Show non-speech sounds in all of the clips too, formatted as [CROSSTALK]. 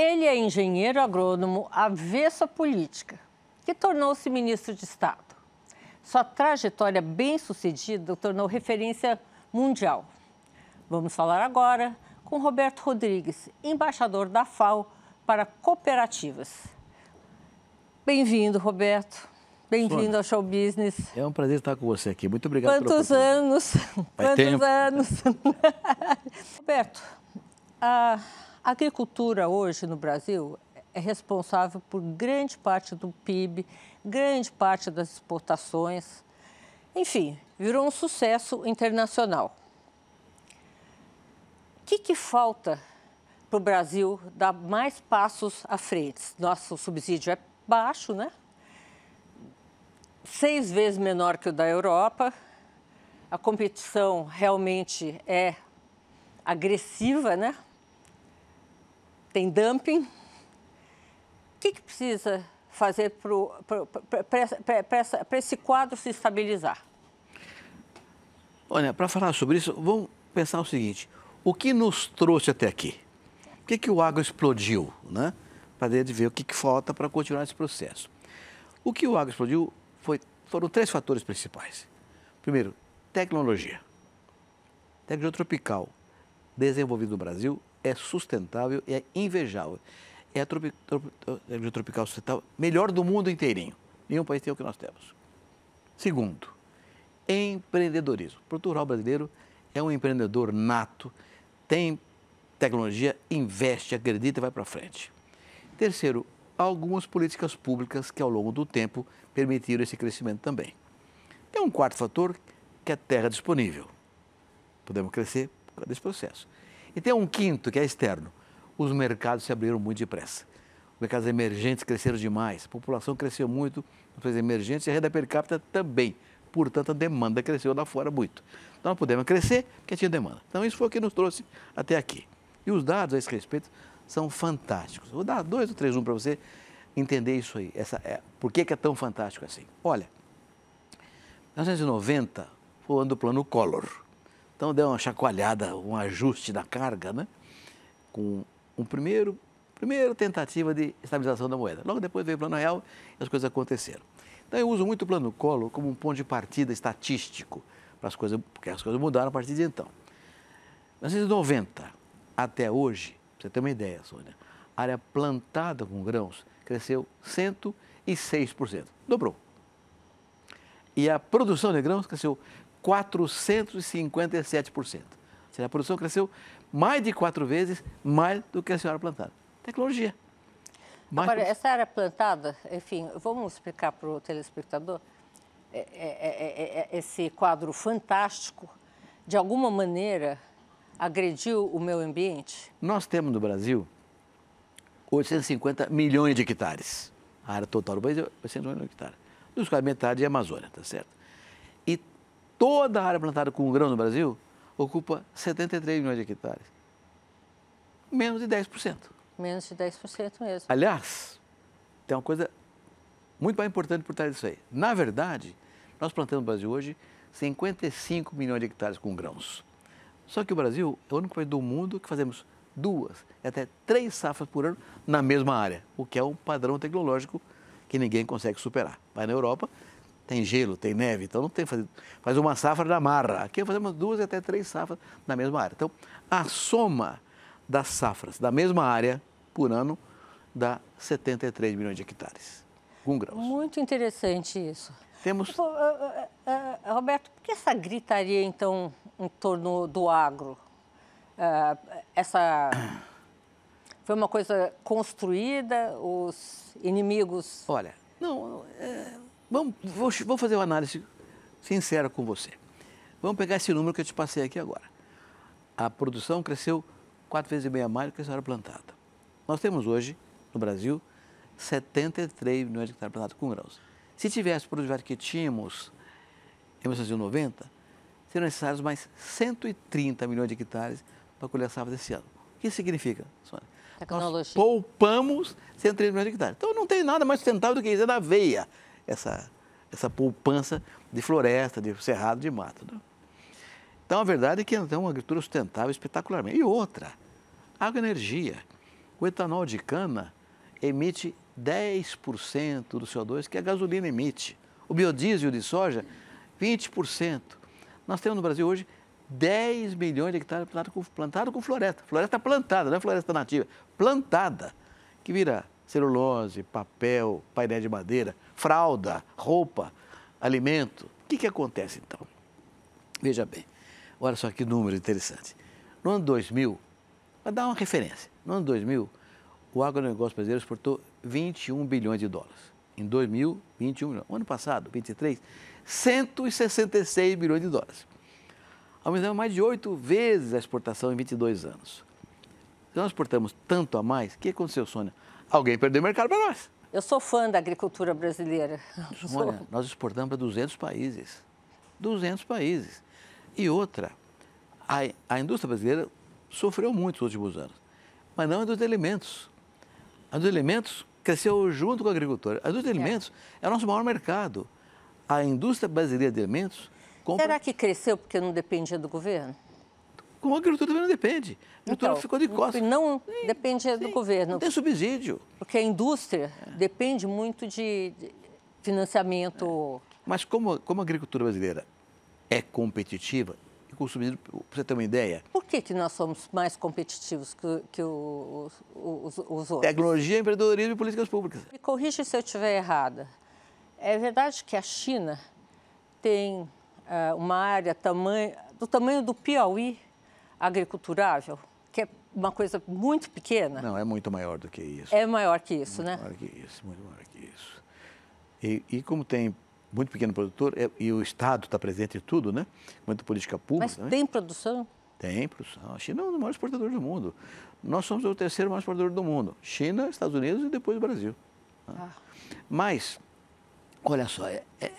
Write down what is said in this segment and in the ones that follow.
Ele é engenheiro agrônomo avesso à política, que tornou-se ministro de Estado. Sua trajetória bem-sucedida o tornou referência mundial. Vamos falar agora com Roberto Rodrigues, embaixador da FAO para cooperativas. Bem-vindo, Roberto. Bem-vindo ao Show Business. É um prazer estar com você aqui. Muito obrigado. Quantos anos? Quantos tempo. anos? [LAUGHS] Roberto, a a agricultura hoje no Brasil é responsável por grande parte do PIB, grande parte das exportações. Enfim, virou um sucesso internacional. O que, que falta para o Brasil dar mais passos à frente? Nosso subsídio é baixo, né? Seis vezes menor que o da Europa. A competição realmente é agressiva, né? tem dumping. O que, que precisa fazer para esse quadro se estabilizar? Olha, para falar sobre isso, vamos pensar o seguinte: o que nos trouxe até aqui? O que, que o agro explodiu? Né? Para ver o que, que falta para continuar esse processo. O que o agro explodiu foi, foram três fatores principais. Primeiro, tecnologia. Tecnologia tropical desenvolvida no Brasil é sustentável, é invejável. É a tropi, é tropical sustentável melhor do mundo inteirinho. Nenhum país tem o que nós temos. Segundo, empreendedorismo. O produtor brasileiro é um empreendedor nato, tem tecnologia, investe, acredita e vai para frente. Terceiro, algumas políticas públicas que ao longo do tempo permitiram esse crescimento também. Tem um quarto fator que é terra disponível. Podemos crescer por causa desse processo. E tem um quinto, que é externo. Os mercados se abriram muito depressa. Os mercados emergentes cresceram demais, a população cresceu muito, nos países emergentes e a renda per capita também. Portanto, a demanda cresceu lá fora muito. Então, nós pudemos crescer porque tinha demanda. Então, isso foi o que nos trouxe até aqui. E os dados a esse respeito são fantásticos. Vou dar dois ou três um para você entender isso aí. Essa, é, por que, que é tão fantástico assim? Olha, 1990 foi o ano do plano Collor. Então deu uma chacoalhada, um ajuste da carga, né? Com um primeiro, primeira tentativa de estabilização da moeda. Logo depois veio o plano real e as coisas aconteceram. Então eu uso muito o plano colo como um ponto de partida estatístico para as coisas, porque as coisas mudaram a partir de então. 1990 até hoje, para você ter uma ideia, Sônia, a área plantada com grãos cresceu 106%, dobrou. E a produção de grãos cresceu 457%. Seja, a produção cresceu mais de quatro vezes mais do que a senhora plantada. Tecnologia. Mais Agora, essa área plantada, enfim, vamos explicar para o telespectador é é é, é, é, é, esse quadro fantástico. De alguma maneira, agrediu o meio ambiente? Nós temos no Brasil 850 milhões de hectares. A área total do Brasil é 850 milhões de hectares. Dos quais metade é Amazônia, tá certo? toda a área plantada com grão no Brasil ocupa 73 milhões de hectares. Menos de 10%. Menos de 10% mesmo. Aliás, tem uma coisa muito mais importante por trás disso aí. Na verdade, nós plantamos no Brasil hoje 55 milhões de hectares com grãos. Só que o Brasil é o único país do mundo que fazemos duas e até três safras por ano na mesma área, o que é um padrão tecnológico que ninguém consegue superar. Vai na Europa, tem gelo, tem neve, então não tem fazer. Faz uma safra na marra. Aqui fazemos duas até três safras na mesma área. Então, a soma das safras da mesma área por ano dá 73 milhões de hectares. Com grão. Muito interessante isso. Temos. Tipo, eh, eh, eh, Roberto, por que essa gritaria, então, em torno do agro? essa. [COUGHS] Foi uma coisa construída? Os inimigos. Olha, não, é, Vamos, vou, vou fazer uma análise sincera com você. Vamos pegar esse número que eu te passei aqui agora. A produção cresceu quatro vezes e meia mais do que a senhora plantada. Nós temos hoje, no Brasil, 73 milhões de hectares plantados com grãos. Se tivesse produzido que tínhamos em 1990, seriam necessários mais 130 milhões de hectares para colher a safra desse ano. O que significa, Sônia? Tecnologia. Nós poupamos 130 milhões de hectares. Então não tem nada mais sustentável do que isso, é da veia essa, essa poupança de floresta, de cerrado, de mato. Né? Então, a verdade é que então, uma agricultura é sustentável espetacularmente. E outra, água energia, O etanol de cana emite 10% do CO2 que a gasolina emite. O biodiesel de soja, 20%. Nós temos no Brasil hoje 10 milhões de hectares plantados com, plantado com floresta. Floresta plantada, não é floresta nativa, plantada, que vira celulose, papel, painel de madeira, fralda, roupa, alimento. O que, que acontece então? Veja bem, olha só que número interessante. No ano 2000, para dar uma referência, no ano 2000, o agronegócio brasileiro exportou 21 bilhões de dólares. Em 2000, 21 bilhões. ano passado, 23, 166 bilhões de dólares. Aumentamos mais de oito vezes a exportação em 22 anos. Se nós exportamos tanto a mais, o que aconteceu, Sônia? Alguém perdeu o mercado para nós. Eu sou fã da agricultura brasileira. Olha, [LAUGHS] sou... nós exportamos para 200 países. 200 países. E outra, a, a indústria brasileira sofreu muito nos últimos anos, mas não a indústria de alimentos. A indústria de alimentos cresceu junto com a agricultura. A indústria de é. alimentos é, é o nosso maior mercado. A indústria brasileira de alimentos compra... Será que cresceu porque não dependia do governo? Com a agricultura também não depende. A agricultura então, ficou de costas. Não sim, depende sim, do governo. Não tem subsídio. Porque a indústria é. depende muito de financiamento. É. Mas como, como a agricultura brasileira é competitiva, e consumidor, para você ter uma ideia. Por que, que nós somos mais competitivos que, que os, os, os outros? Tecnologia, empreendedorismo e políticas públicas. Me corrija se eu estiver errada. É verdade que a China tem ah, uma área tamanho, do tamanho do Piauí agriculturável, que é uma coisa muito pequena. Não, é muito maior do que isso. É maior que isso, muito né? Maior que isso, muito maior que isso. E, e como tem muito pequeno produtor, é, e o Estado está presente em tudo, né? Muita política pública. Mas também. Né? tem produção? Tem produção. A China é o maior exportador do mundo. Nós somos o terceiro maior exportador do mundo. China, Estados Unidos e depois o Brasil. Né? Ah. Mas, olha só, é, é,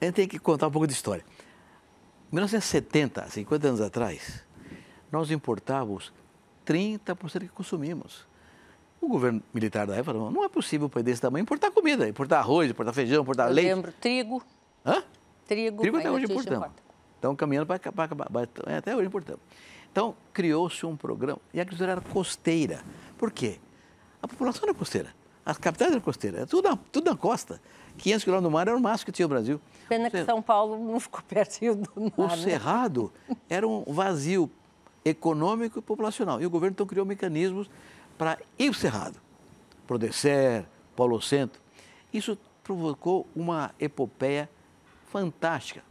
a gente tem que contar um pouco de história. 1970, 50 anos atrás, nós importávamos 30% que consumimos. O governo militar da época falou, não é possível para país desse tamanho importar comida, importar arroz, importar feijão, importar Eu leite. lembro, trigo. Hã? Trigo. Trigo até hoje importamos. Importa. Então, caminhando para acabar, é, até hoje importamos. Então, criou-se um programa, e a agricultura era costeira. Por quê? A população era costeira, as capitais eram costeiras, era é tudo na, tudo na costa. 500 quilômetros do mar era o máximo que tinha o Brasil. Pena o que São Paulo não ficou pertinho do mar. O Cerrado era um vazio, econômico e populacional. E o governo então criou mecanismos para ir para o Cerrado. Prodecer, Paulo Centro. Isso provocou uma epopeia fantástica.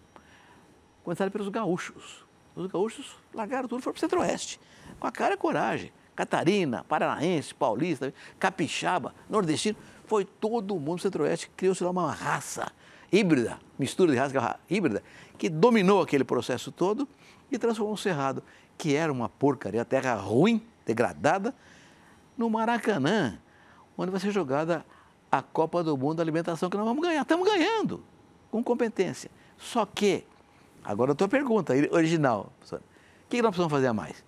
Começaram pelos gaúchos. Os gaúchos largaram tudo e foram para o Centro-Oeste. Com a cara e a coragem. Catarina, Paranaense, Paulista, Capixaba, Nordestino. Foi todo mundo do Centro-Oeste. Criou-se lá uma raça híbrida, mistura de raça híbrida, que dominou aquele processo todo e transformou o Cerrado que era uma porcaria, terra ruim, degradada, no Maracanã, onde vai ser jogada a Copa do Mundo da Alimentação, que nós vamos ganhar. Estamos ganhando, com competência. Só que, agora a tua pergunta original, o que nós precisamos fazer a mais?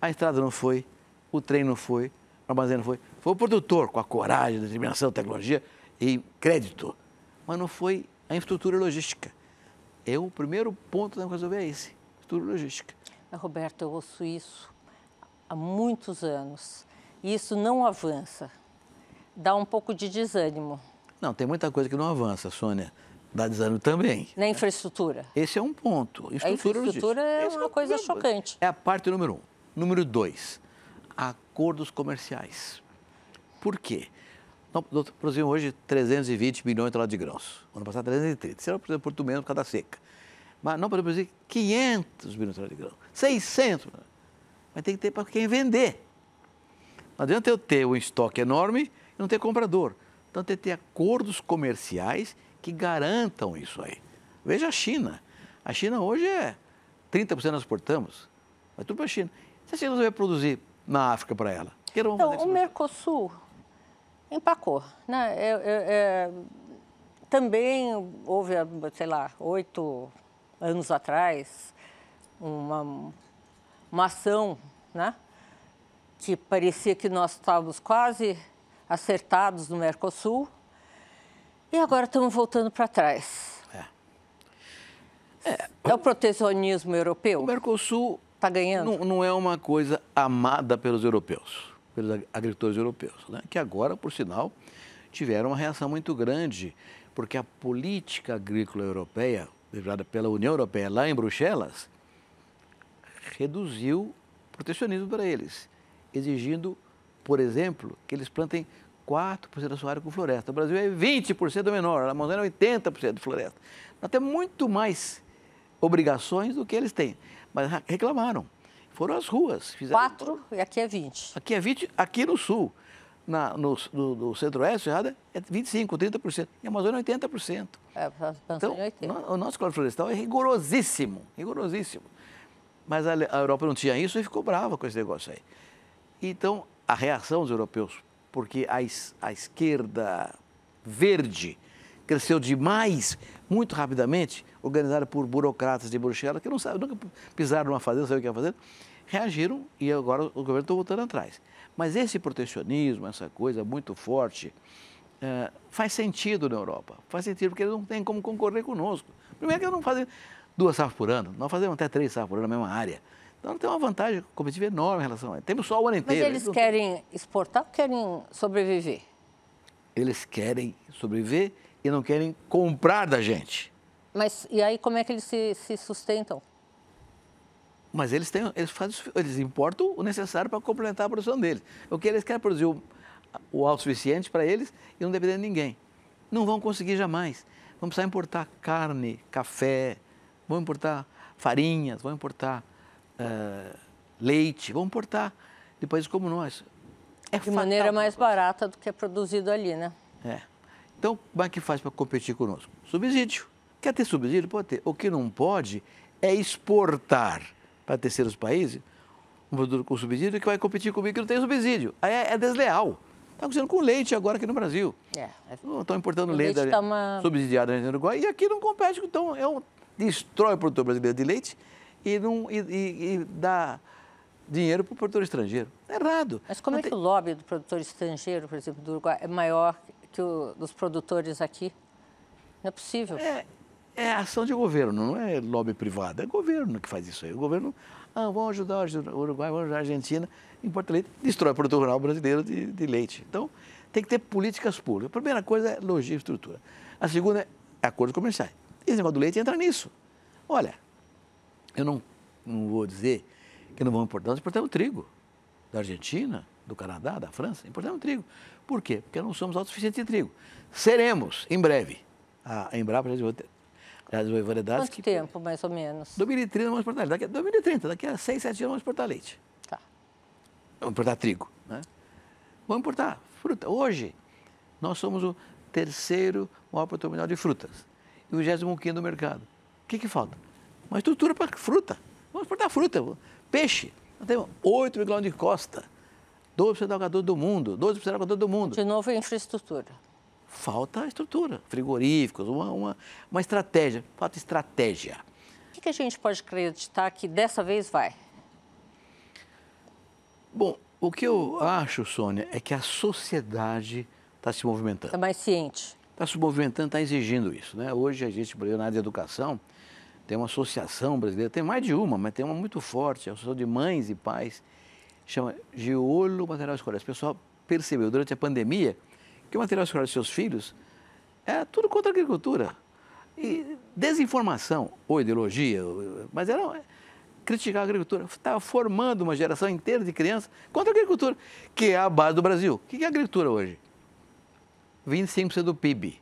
A estrada não foi, o trem não foi, o armazém não foi. Foi o produtor, com a coragem, determinação, tecnologia e crédito, mas não foi a infraestrutura logística. É o primeiro ponto que nós resolver é esse, logística. Roberto, eu ouço isso há muitos anos. E isso não avança. Dá um pouco de desânimo. Não, tem muita coisa que não avança, Sônia. Dá desânimo também. Na infraestrutura. Esse é um ponto. Estrutura a infraestrutura é, é uma é coisa chocante. É a parte número um. Número dois, acordos comerciais. Por quê? Nós produzimos hoje 320 milhões de toneladas de grãos. Ano passado, 330. Se era, por exemplo, por menos por causa da seca. Mas não podemos produzir 500 mil toneladas de grão, 600 Mas tem que ter para quem vender. Não adianta eu ter um estoque enorme e não ter comprador. Então tem que ter acordos comerciais que garantam isso aí. Veja a China. A China hoje é 30% nós exportamos. Vai tudo para a China. Se a China vai produzir na África para ela, então, o Mercosul empacou. Né? É, é, é, também houve, sei lá, oito anos atrás, uma, uma ação né, que parecia que nós estávamos quase acertados no Mercosul e agora estamos voltando para trás. É. É, é o protecionismo europeu? O Mercosul está ganhando. Não, não, é uma coisa amada pelos europeus, pelos agricultores europeus, né? que agora, por sinal, tiveram uma reação muito grande, porque a política agrícola europeia, livrada pela União Europeia lá em Bruxelas, reduziu o protecionismo para eles, exigindo, por exemplo, que eles plantem 4% da sua área com floresta. O Brasil é 20% menor, a Amazônia é 80% de floresta. Nós temos muito mais obrigações do que eles têm. Mas reclamaram. Foram às ruas. Fizeram... Quatro e aqui é 20. Aqui é 20, aqui no sul na, no, do, do centro-oeste, é 25%, é 30%. E a Amazônia, 80%. É, tá a então, 80%. o nosso código florestal é rigorosíssimo, rigorosíssimo. Mas a, a Europa não tinha isso e ficou brava com esse negócio aí. Então, a reação dos europeus, porque a, a esquerda verde cresceu demais, muito rapidamente, organizada por burocratas de Bruxelas, que não sabe, nunca pisaram numa fazenda, sabe o que é fazer, reagiram e agora o governo está voltando atrás. Mas esse protecionismo, essa coisa muito forte, é, faz sentido na Europa. Faz sentido porque eles não têm como concorrer conosco. Primeiro que eles não fazem duas safras por ano, nós fazemos até três safras por ano na mesma área. Então, tem uma vantagem competitiva enorme em relação a isso. Temos só o ano inteiro. Mas eles querem exportar ou querem sobreviver? Eles querem sobreviver e não querem comprar da gente. Mas e aí como é que eles se, se sustentam? Mas eles, têm, eles, fazem, eles importam o necessário para complementar a produção deles. O que eles querem é produzir o, o autossuficiente para eles e não depender de ninguém. Não vão conseguir jamais. Vão precisar importar carne, café, vão importar farinhas, vão importar uh, leite, vão importar de países como nós. É de maneira mais barata do que é produzido ali, né? É. Então, como é que faz para competir conosco? Subsídio. Quer ter subsídio? Pode ter. O que não pode é exportar para terceiros países um produto com subsídio que vai competir comigo que não tem subsídio. Aí é, é desleal. Está acontecendo com leite agora aqui no Brasil. É, é. Estão importando leite, leite tá uma... subsidiado no Uruguai e aqui não compete. Então, é um, destrói o produtor brasileiro de leite e, não, e, e, e dá dinheiro para o produtor estrangeiro. É errado. Mas como é não é tem... que o lobby do produtor estrangeiro, por exemplo, do Uruguai, é maior que o dos produtores aqui? Não é possível. É, é ação de governo, não é lobby privado, é governo que faz isso aí. O governo, ah, vamos ajudar o Uruguai, vamos ajudar a Argentina, importa leite, destrói o produto rural brasileiro de, de, leite. Então, tem que ter políticas públicas. A primeira coisa é logística e estrutura. A segunda é acordos comerciais. Esse negócio do leite entra nisso. Olha, eu não, não vou dizer que não vão importar, nós importamos trigo da Argentina, do Canadá, da França, importamos trigo. Por quê? Porque não somos autossuficientes em trigo. Seremos, em breve. A Embrapa já Quanto que, tempo, mais ou menos? 2030 vamos exportar leite. Daqui, 2030, daqui a 6, 7 anos vamos exportar leite. Tá. Vamos importar trigo, né? Vamos importar fruta. Hoje, nós somos o terceiro maior produtor mundial de frutas. E o 25 do mercado. O que, que falta? Uma estrutura para fruta. Vamos exportar fruta. Peixe. Nós temos 8 mil quilômetros de costa. 12% do do mundo. 12% do do mundo. De novo, infraestrutura. Falta estrutura, frigoríficos, uma, uma, uma estratégia, falta estratégia. O que, que a gente pode acreditar que dessa vez vai? Bom, o que eu acho, Sônia, é que a sociedade está se movimentando. Está mais ciente. Está se movimentando, está exigindo isso. Né? Hoje a gente, na área de educação, tem uma associação brasileira, tem mais de uma, mas tem uma muito forte, a Associação de Mães e Pais, chama Giolo Material Escolar. O pessoal percebeu durante a pandemia porque o material escolar dos seus filhos é tudo contra a agricultura. E desinformação ou ideologia, mas era é é criticar a agricultura. Estava tá formando uma geração inteira de crianças contra a agricultura, que é a base do Brasil. O que é a agricultura hoje? 25% do PIB,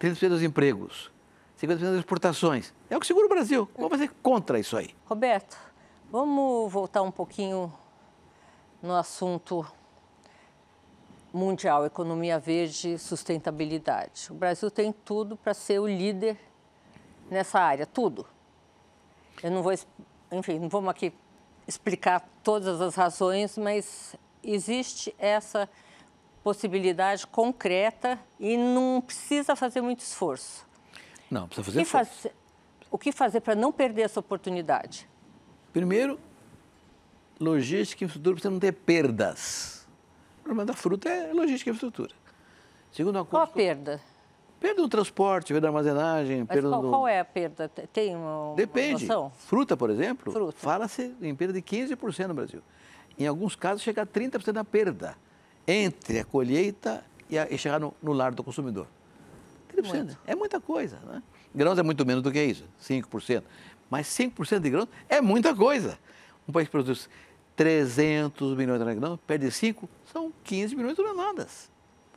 30% dos empregos, 50% das exportações. É o que segura o Brasil. Como fazer contra isso aí? Roberto, vamos voltar um pouquinho no assunto mundial, economia verde, sustentabilidade. O Brasil tem tudo para ser o líder nessa área, tudo. Eu não vou, enfim, não vamos aqui explicar todas as razões, mas existe essa possibilidade concreta e não precisa fazer muito esforço. Não, precisa fazer o que esforço. Faz, o que fazer para não perder essa oportunidade? Primeiro, logística e infraestrutura precisa não ter perdas problema da fruta é logística e infraestrutura. Segundo acordo. Qual a perda? Perda no transporte, perda da armazenagem, Mas perda qual, no... qual é a perda? Tem uma, Depende. Uma noção? Fruta, por exemplo, fala-se em perda de 15% no Brasil. Em alguns casos, chega a 30% da perda entre a colheita e, a, e chegar no, no lar do consumidor. 30%. Muito. É muita coisa, né? Grãos é muito menos do que isso, 5%. Mas 5% de grãos é muita coisa. Um país que produz 300 milhões de toneladas, perde 5, são 15 milhões de toneladas.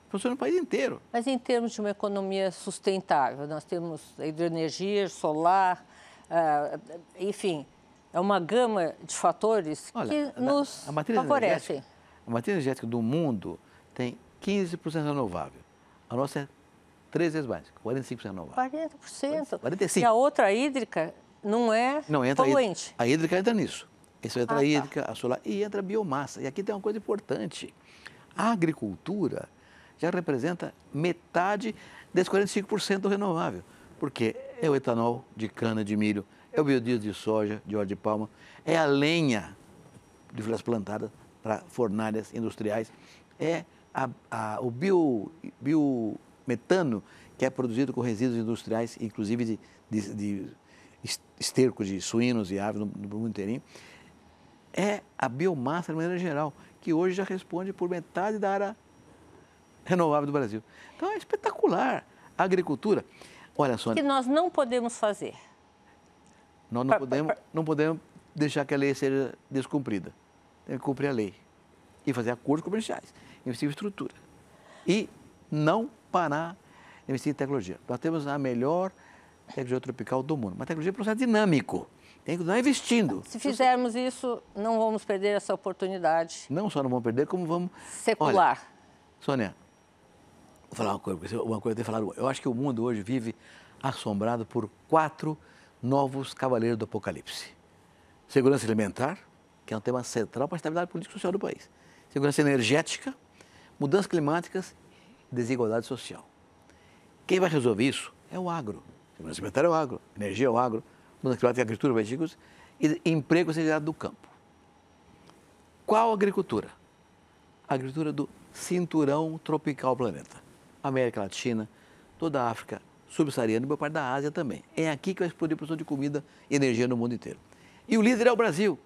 Funciona no país inteiro. Mas em termos de uma economia sustentável, nós temos hidroenergia, solar, uh, enfim, é uma gama de fatores Olha, que nos a favorecem. A matriz energética do mundo tem 15% renovável. A nossa é três vezes mais, 45% renovável. 40%. 45%. E a outra a hídrica não é não, entra, poluente. A hídrica entra nisso isso entra ah, hídrica, tá. a solar e entra biomassa. E aqui tem uma coisa importante. A agricultura já representa metade desses 45% do renovável, porque é o etanol de cana de milho, é o biodiesel de soja, de óleo de palma, é a lenha de folhas plantadas para fornalhas industriais, é a, a, o bio, biometano que é produzido com resíduos industriais, inclusive de, de, de esterco de suínos e aves no, no mundo inteirinho é a biomassa de maneira geral, que hoje já responde por metade da área renovável do Brasil. Então é espetacular a agricultura. Olha, O Que nós não podemos fazer. Nós não, pra, podemos, pra... não podemos deixar que a lei seja descumprida. Tem que cumprir a lei e fazer acordos comerciais, investir em estrutura e não parar investir em tecnologia. Nós temos a melhor tecnologia tropical do mundo, uma tecnologia é um processo dinâmico. Tem que continuar investindo. Se fizermos isso, não vamos perder essa oportunidade. Não só não vamos perder, como vamos. Secular. Olha, Sônia, vou falar uma coisa, uma coisa eu tenho falado. Eu acho que o mundo hoje vive assombrado por quatro novos cavaleiros do apocalipse: segurança alimentar, que é um tema central para a estabilidade política e social do país, segurança energética, mudanças climáticas e desigualdade social. Quem vai resolver isso é o agro. Segurança alimentar é o agro, energia é o agro, Mudança climática, agricultura, veículos, e emprego sem do campo. Qual agricultura? A agricultura do cinturão tropical planeta. América Latina, toda a África subsaariana e boa parte é da Ásia também. É aqui que vai explodir a produção de comida e energia no mundo inteiro. E o líder é o Brasil.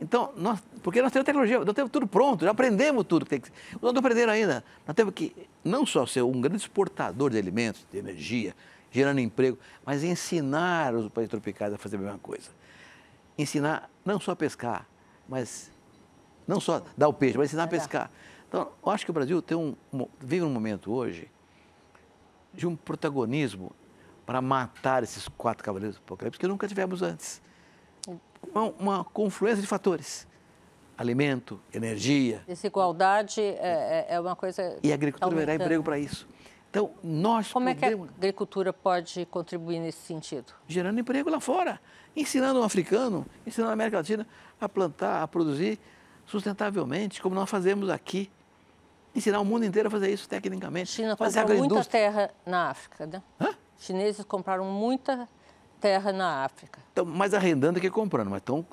Então, nós, porque nós temos tecnologia, nós temos tudo pronto, já aprendemos tudo que tem que ser. Nós não aprendemos ainda. Nós temos que não só ser um grande exportador de alimentos, de energia, gerando emprego, mas ensinar os países tropicais a fazer a mesma coisa. Ensinar não só a pescar, mas não só dar o peixe, mas ensinar a pescar. Então, eu acho que o Brasil tem um, vive um momento hoje de um protagonismo para matar esses quatro cavaleiros do apocalipse que nunca tivemos antes. Uma, uma confluência de fatores. Alimento, energia. Desigualdade é, é, é uma coisa. E a agricultura tá emprego para isso. Então, nós Como podemos... é que a agricultura pode contribuir nesse sentido? Gerando emprego lá fora, ensinando um africano, ensinando a América Latina a plantar, a produzir sustentavelmente, como nós fazemos aqui. Ensinar o mundo inteiro a fazer isso tecnicamente. China fazer comprou muita terra na África, né? Hã? Chineses compraram muita terra na África. Estão mais arrendando que comprando, mas estão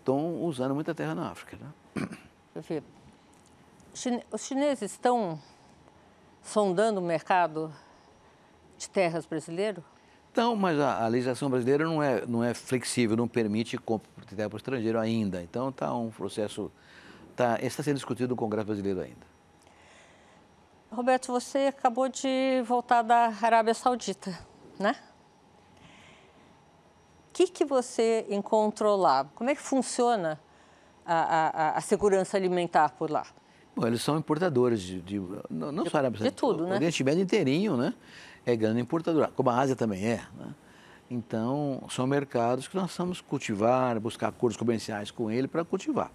usando muita terra na África, né? Os chineses estão sondando o mercado de terras brasileiro? Não, mas a, a, legislação brasileira não é, não é flexível, não permite compra de terra para o estrangeiro ainda. Então está um processo, tá, está sendo discutido no Congresso brasileiro ainda. Roberto, você acabou de voltar da Arábia Saudita, né? O que, que você encontrou lá? Como é que funciona a, a, a segurança alimentar por lá? Bom, eles são importadores de, de não, não de, só Arábia Saudita, de tudo, né? O Oriente Médio inteirinho, né? é grande importadora, como a Ásia também é. Né? Então, são mercados que nós vamos cultivar, buscar acordos comerciais com ele para cultivar.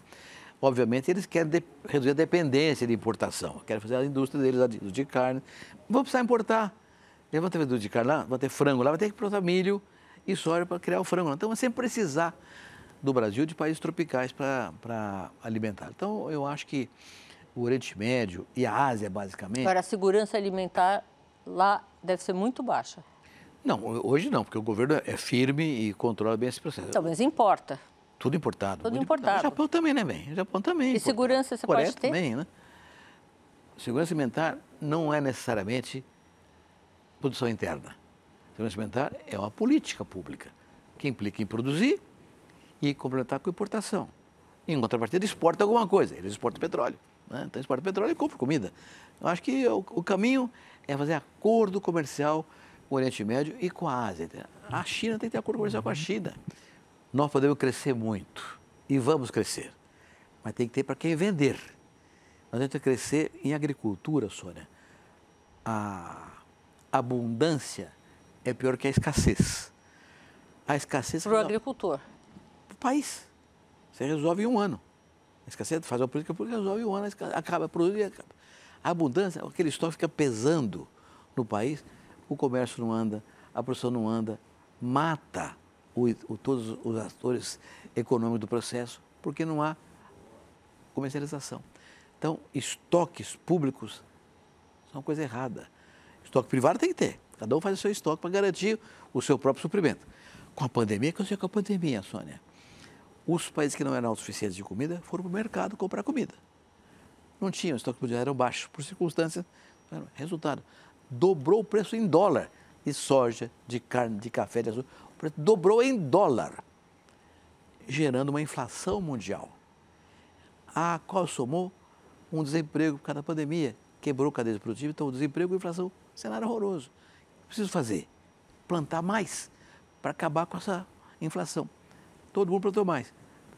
Obviamente, eles querem de, reduzir a dependência de importação, querem fazer a indústria deles de, de carne. Vão precisar importar. Eles vão ter produto de carne lá, vão ter frango lá, vão ter que plantar milho e soja para criar o frango. Lá. Então, vai sempre precisar do Brasil de países tropicais para alimentar. Então, eu acho que o Oriente Médio e a Ásia, basicamente. Para a segurança alimentar lá deve ser muito baixa. Não, hoje não, porque o governo é firme e controla bem esse processo. Então, mas importa. Tudo importado. Tudo importado. importado. O Japão também, né, bem? O Japão também. E segurança você pode ter? também, né? Segurança alimentar não é necessariamente produção interna. Segurança alimentar é uma política pública que implica em produzir e complementar com importação. Em contrapartida, exporta alguma coisa. Eles exportam petróleo. Né? Então, exporta petróleo e compra comida. Eu acho que o, o caminho é fazer acordo comercial com o Oriente Médio e com a Ásia. A China tem que ter acordo comercial com a uhum. China. Nós podemos crescer muito e vamos crescer, mas tem que ter para quem vender. Nós temos que crescer em agricultura, Sônia. A abundância é pior que a escassez. A escassez. Para o agricultor. Para o país. Você resolve em um ano. A escassez, faz uma política pública, resolve em um ano, acaba, produz e acaba. A abundância, aquele estoque fica pesando no país, o comércio não anda, a produção não anda, mata o, o, todos os atores econômicos do processo, porque não há comercialização. Então, estoques públicos são coisa errada. Estoque privado tem que ter. Cada um faz o seu estoque para garantir o seu próprio suprimento. Com a pandemia, que eu sei com a pandemia, Sônia. Os países que não eram autossuficientes de comida foram para o mercado comprar comida não tinham, os estoque de eram baixos, por circunstâncias. Resultado, dobrou o preço em dólar de soja, de carne, de café, de açúcar. O preço dobrou em dólar, gerando uma inflação mundial, a qual somou um desemprego por causa da pandemia, quebrou cadeia produtiva, então o desemprego e a inflação, cenário horroroso. preciso fazer? Plantar mais para acabar com essa inflação. Todo mundo plantou mais.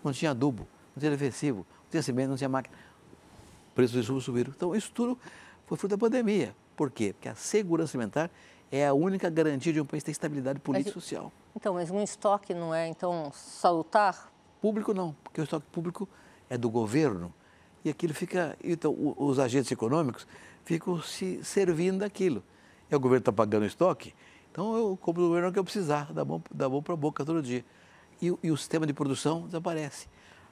Não tinha adubo, não tinha defensivo, não tinha cimento, não tinha máquina preços dos insumos subiram. Então, isso tudo foi fruto da pandemia. Por quê? Porque a segurança alimentar é a única garantia de um país ter estabilidade política mas, e social. Então, mas um estoque não é, então, salutar? Público não, porque o estoque público é do governo e aquilo fica... Então, os agentes econômicos ficam se servindo daquilo. E o governo está pagando o estoque, então eu compro do governo o que eu precisar, dá bom, dá bom para a boca todo dia. E, e o sistema de produção desaparece.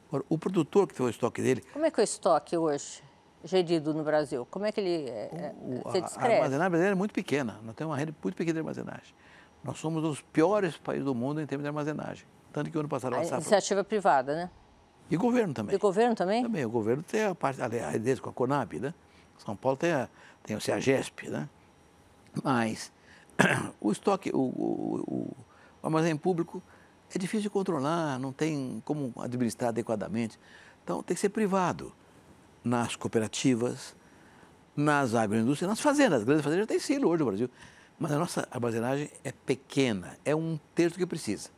Agora, o produtor que tem o estoque dele... Como é que é o estoque hoje? gerido no Brasil? Como é que ele é, é o, se descreve? A armazenagem brasileira é muito pequena, nós temos uma rede muito pequena de armazenagem. Nós somos um dos piores países do mundo em termos de armazenagem. Tanto que o ano passado... A iniciativa privada, né? E governo também. E governo também? Também, o governo tem a parte, aliás, desde com a Conab, né? São Paulo tem, a, tem o CEAGESP, né? Mas [CLEARS THROAT] o estoque, o, o, o armazém público é difícil de controlar, não tem como administrar adequadamente. Então tem que ser privado nas cooperativas, nas agroindústrias, nas fazendas. As grandes fazendas já têm silo hoje no Brasil. Mas a nossa armazenagem é pequena, é um terço que precisa.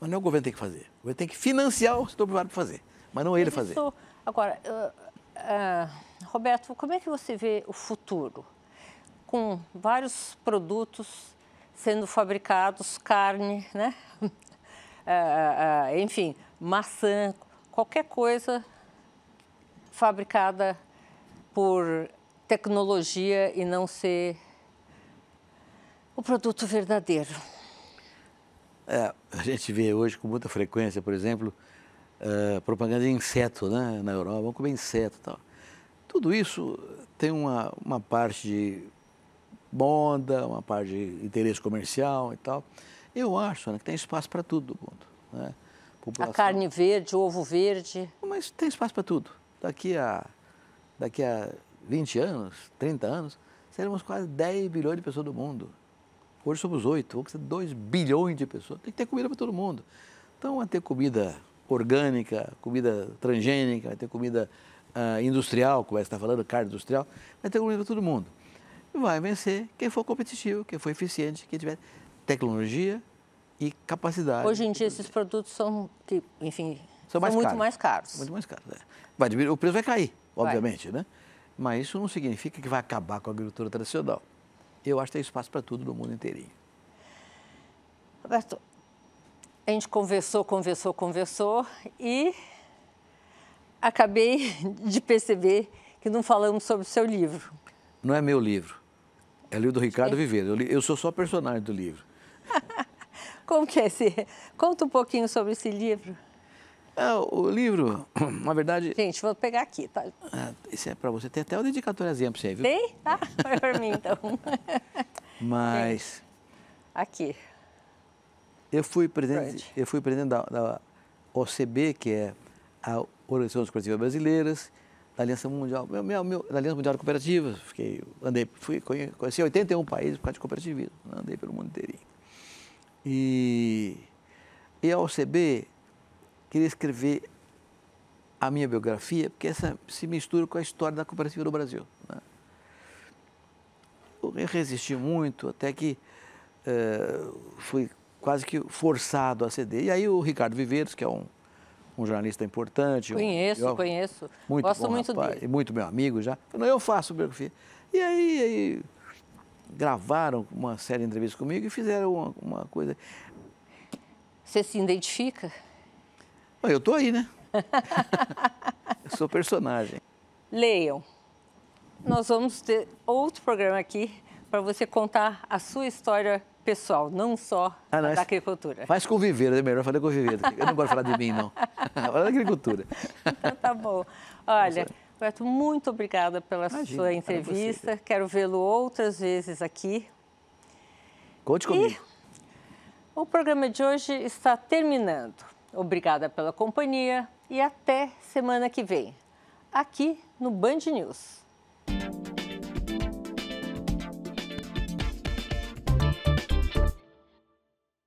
Mas não é o governo que tem que fazer. O governo tem que financiar o setor privado para fazer, mas não ele mas fazer. Isso, agora, uh, uh, Roberto, como é que você vê o futuro? Com vários produtos sendo fabricados, carne, né? Uh, [LAUGHS] enfim, maçã, qualquer coisa fabricada por tecnologia e não ser o produto verdadeiro. É, a gente vê hoje com muita frequência, por exemplo, uh, propaganda de inseto né, na Europa, vamos comer inseto e tal. Tudo isso tem uma, uma parte de moda, uma parte de interesse comercial e tal. Eu acho né, que tem espaço para tudo do mundo. Né? População... A carne verde, o ovo verde. Mas tem espaço para tudo daqui a, daqui a 20 anos, 30 anos, seremos quase 10 bilhões de pessoas do mundo. Hoje somos 8, vamos ser 2 bilhões de pessoas. Tem que ter comida para todo mundo. Então, vai ter comida orgânica, comida transgênica, vai ter comida uh, industrial, como você está falando, carne industrial, vai ter comida para todo mundo. Vai vencer quem for competitivo, quem for eficiente, quem tiver tecnologia e capacidade. Hoje em dia, esses produtos são, que, enfim, são, mais muito caros. mais caros. Muito mais caros. É. Vai diminuir, o preço vai cair, obviamente, vai. né? Mas isso não significa que vai acabar com a agricultura tradicional. Eu acho que tem espaço para tudo no mundo inteirinho. Roberto, a gente conversou, conversou, conversou e acabei [LAUGHS] de perceber que não falamos sobre o seu livro. Não é meu livro. É o livro do Ricardo é. Viveiro. Eu, sou só personagem do livro. [LAUGHS] Como que é esse? Conta um pouquinho sobre esse livro. É, o livro, [CLEARS THROAT] na verdade. Gente, vou pegar aqui, tá? Isso é, é para você. Tem até o dedicatóriazinho para você, viu? Tem? Tá, foi por mim, então. [LAUGHS] Mas. Gente, aqui. Eu fui presidente, eu fui presidente da, da OCB, que é a Organização das Cooperativas Brasileiras, da Aliança Mundial, meu, meu, meu, da Aliança Mundial de Cooperativas. Fiquei, andei, fui, conheci 81 países por causa de cooperativismo. Andei pelo mundo inteirinho. E, e a OCB queria escrever a minha biografia, porque essa se mistura com a história da cooperativa do Brasil. Né? Eu resisti muito, até que uh, fui quase que forçado a ceder. E aí o Ricardo Viveiros, que é um, um jornalista importante. Conheço, conheço. Muito Gosto bom, muito rapaz, dele. Muito meu amigo já. Falou, eu faço biografia. E aí, aí gravaram uma série de entrevistas comigo e fizeram uma, uma coisa. Você se identifica? Eu tô aí, né? [LAUGHS] eu sou personagem. Leiam. Nós vamos ter outro programa aqui para você contar a sua história pessoal, não só ah, não, da agricultura. Faz com viveiro, é melhor falar com viveiro. Eu não gosto de falar de mim, não. [LAUGHS] Fala da agricultura. Então, [LAUGHS] tá bom. Olha, Roberto, muito obrigada pela Imagina, sua entrevista. Quero vê-lo outras vezes aqui. Conte comigo. E o programa de hoje está terminando. Obrigada pela companhia e até semana que vem, aqui no Band News.